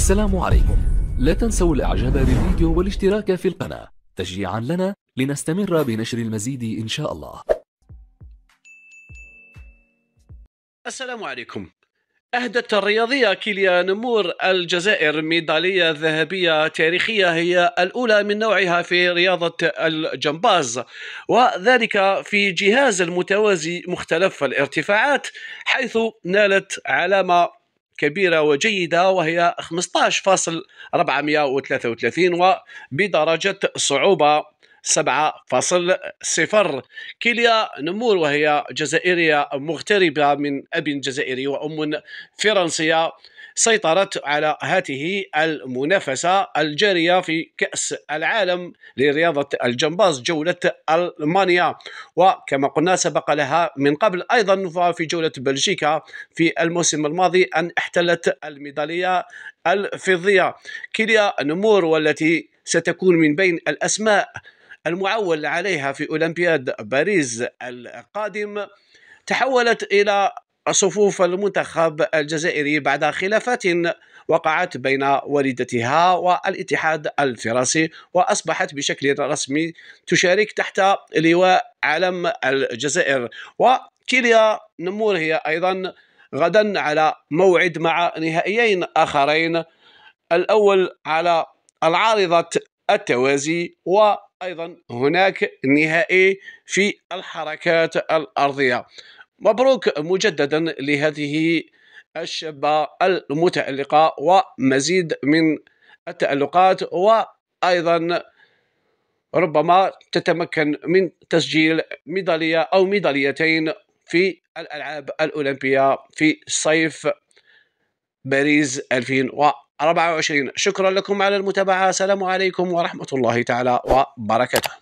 السلام عليكم لا تنسوا الاعجاب بالفيديو والاشتراك في القناة تشجيعا لنا لنستمر بنشر المزيد ان شاء الله السلام عليكم أهدت الرياضية كيليان مور الجزائر ميدالية ذهبية تاريخية هي الأولى من نوعها في رياضة الجمباز وذلك في جهاز المتوازي مختلف الارتفاعات حيث نالت علامة كبيرة وجيدة وهي 15.433 وبدرجة صعوبة 7.0 كيليا نمور وهي جزائرية مغتربة من أب جزائري وأم فرنسية سيطرت على هذه المنافسة الجارية في كأس العالم لرياضة الجمباز جولة ألمانيا وكما قلنا سبق لها من قبل أيضا في جولة بلجيكا في الموسم الماضي أن احتلت الميدالية الفضية كيليا نمور والتي ستكون من بين الأسماء المعول عليها في أولمبياد باريس القادم تحولت إلى صفوف المنتخب الجزائري بعد خلافات وقعت بين والدتها والاتحاد الفرنسي وأصبحت بشكل رسمي تشارك تحت لواء علم الجزائر وكيليا نمور هي أيضا غدا على موعد مع نهائيين آخرين الأول على العارضة التوازي و أيضا هناك نهائي في الحركات الأرضية مبروك مجددا لهذه الشابة المتألقة ومزيد من التألقات وأيضا ربما تتمكن من تسجيل ميدالية أو ميداليتين في الألعاب الأولمبية في صيف باريس 2024 شكرا لكم على المتابعة السلام عليكم ورحمة الله تعالى وبركاته